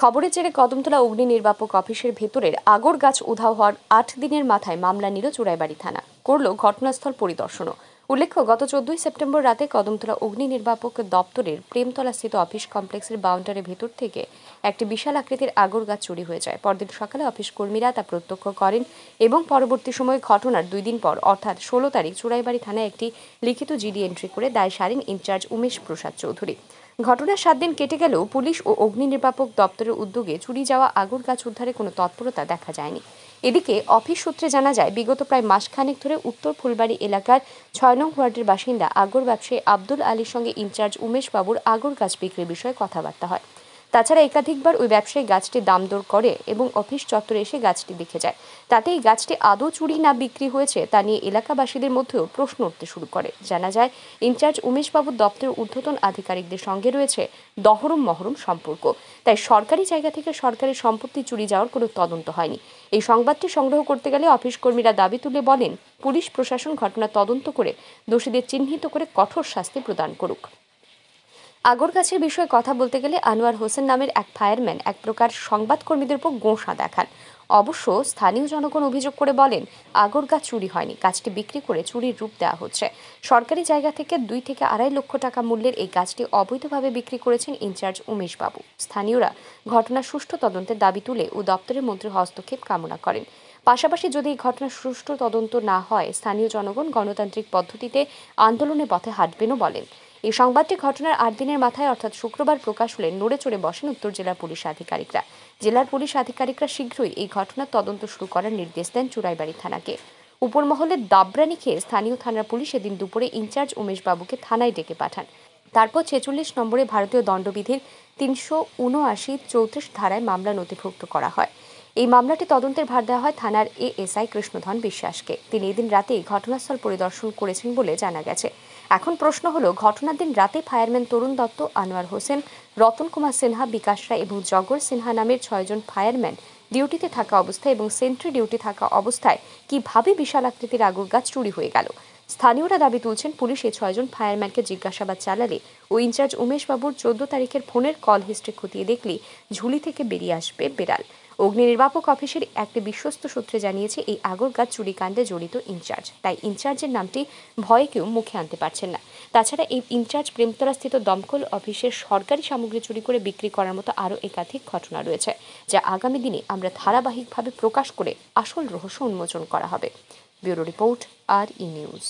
খবরের জেরে কদমতলা অগ্নি নির্বাপক অফিসের ভেতরের আগর গাছ উধাও হওয়ার আট দিনের মাথায় মামলা নিল চোরাইবাড়ি থানা করল ঘটনাস্থল পরিদর্শনও উল্লেখ্য গত চোদ্দই সেপ্টেম্বর রাতে কদমতলা অগ্নি নির্বাপক দপ্তরের প্রেমতলাস্থিত অফিস কমপ্লেক্সের বাউন্ডারি ভেতর থেকে একটি বিশাল আকৃতির আগর গাছ চুরি হয়ে যায় পরদিন সকালে অফিস কর্মীরা তা প্রত্যক্ষ করেন এবং পরবর্তী সময়ে ঘটনার দুই দিন পর অর্থাৎ ষোলো তারিখ চুড়াইবাড়ি থানায় একটি লিখিত জিডি এন্ট্রি করে দায় সারেন ইনচার্জ উমেশ প্রসাদ চৌধুরী ঘটনার সাত দিন কেটে গেলেও পুলিশ ও অগ্নি নির্বাপক দপ্তরের উদ্যোগে চুরি যাওয়া আগর গাছ উদ্ধারে কোনো তৎপরতা দেখা যায়নি এদিকে অফিস সূত্রে জানা যায় বিগত প্রায় মাসখানেক ধরে উত্তর ফুলবাড়ি এলাকার ছয় ছয় নং ওয়ার্ডের বাসিন্দা আগর ব্যবসায়ী আব্দুল আলীর সঙ্গে ইনচার্জ উমেশ বাবুর আগর গাছ বিক্রি বিষয়ে কথাবার্তা হয় তাছাড়া একাধিকবার ওই ব্যবসায়ী গাছটি দাম দর করে এবং অফিস চত্বরে এসে গাছটি দেখে যায় তাতে এই গাছটি আদৌ চুরি না বিক্রি হয়েছে তা নিয়ে এলাকাবাসীদের মধ্যেও প্রশ্ন উঠতে শুরু করে জানা যায় ইনচার্জ উমেশবাবুর দপ্তরের ঊর্ধ্বতন আধিকারিকদের সঙ্গে রয়েছে দহরম মহরম সম্পর্ক তাই সরকারি জায়গা থেকে সরকারি সম্পত্তি চুরি যাওয়ার কোনো তদন্ত হয়নি এই সংবাদটি সংগ্রহ করতে গেলে অফিস কর্মীরা দাবি তুলে বলেন পুলিশ প্রশাসন ঘটনা তদন্ত করে দোষীদের চিহ্নিত করে কঠোর শাস্তি প্রদান করুক আগরগাছের বিষয়ে কথা বলতে গেলে আনোয়ার হোসেন নামের এক ফায়ারম্যান এক প্রকার সংবাদকর্মীদের উপর গোঁসা দেখান অবশ্য স্থানীয় জনগণ অভিযোগ করে বলেন আগর গাছ চুরি হয়নি গাছটি বিক্রি করে চুরির রূপ দেওয়া হচ্ছে সরকারি জায়গা থেকে দুই থেকে আড়াই লক্ষ টাকা মূল্যের এই গাছটি অবৈধভাবে বিক্রি করেছেন ইনচার্জ উমেশবাবু স্থানীয়রা ঘটনার সুষ্ঠু তদন্তের দাবি তুলে ও দপ্তরের মন্ত্রী হস্তক্ষেপ কামনা করেন পাশাপাশি যদি এই ঘটনার সুষ্ঠু তদন্ত না হয় স্থানীয় জনগণ গণতান্ত্রিক পদ্ধতিতে আন্দোলনের পথে হাঁটবেনও বলেন এই সংবাদটি ঘটনার আট দিনের মাথায় অর্থাৎ শুক্রবার প্রকাশ হলে নড়ে চড়ে বসেন উত্তর জেলা পুলিশ আধিকারিকরা জেলার পুলিশ আধিকারিকরা শীঘ্রই এই ঘটনার তদন্ত শুরু করার নির্দেশ দেন চুরাইবাড়ি থানাকে উপরমহলের দাবরানি খেয়ে স্থানীয় থানার পুলিশ এদিন দুপুরে ইনচার্জ উমেশবাবুকে থানায় ডেকে পাঠান তারপর ছেচল্লিশ নম্বরে ভারতীয় দণ্ডবিধির তিনশো উনআশি চৌত্রিশ ধারায় মামলা নথিভুক্ত করা হয় এই মামলাটি তদন্তের ভার দেওয়া হয় থানার এএসআই কৃষ্ণধন বিশ্বাসকে তিনি এদিন রাতেই ঘটনাস্থল পরিদর্শন করেছেন বলে জানা গেছে এখন প্রশ্ন হল ঘটনার দিন রাতে ফায়ারম্যান তরুণ দত্ত আনোয়ার হোসেন রতন কুমার সিনহা বিকাশ রায় এবং জগর সিনহা নামের ছয়জন ফায়ারম্যান ডিউটিতে থাকা অবস্থায় এবং সেন্ট্রি ডিউটি থাকা অবস্থায় কিভাবে বিশাল আকৃতির আগুর গাছ চুরি হয়ে গেল স্থানীয়রা দাবি তুলছেন পুলিশ এই ছয়জন ফায়ারম্যানকে জিজ্ঞাসাবাদ চালালে ও ইনচার্জ উমেশবাবুর চোদ্দ তারিখের ফোনের কল হিস্ট্রি খতিয়ে দেখলে ঝুলি থেকে বেরিয়ে আসবে বিড়াল অগ্নি নির্বাপক অফিসের একটি বিশ্বস্ত সূত্রে জানিয়েছে এই আগরগাছ চুরিকাণ্ডে জড়িত ইনচার্জ তাই ইনচার্জের নামটি ভয়ে কেউ মুখে আনতে পারছেন না তাছাড়া এই ইনচার্জ প্রেমতলাস্থিত দমকল অফিসের সরকারি সামগ্রী চুরি করে বিক্রি করার মতো আরও একাধিক ঘটনা রয়েছে যা আগামী দিনে আমরা ধারাবাহিকভাবে প্রকাশ করে আসল রহস্য উন্মোচন করা হবে ব্যুরো রিপোর্ট আর ই নিউজ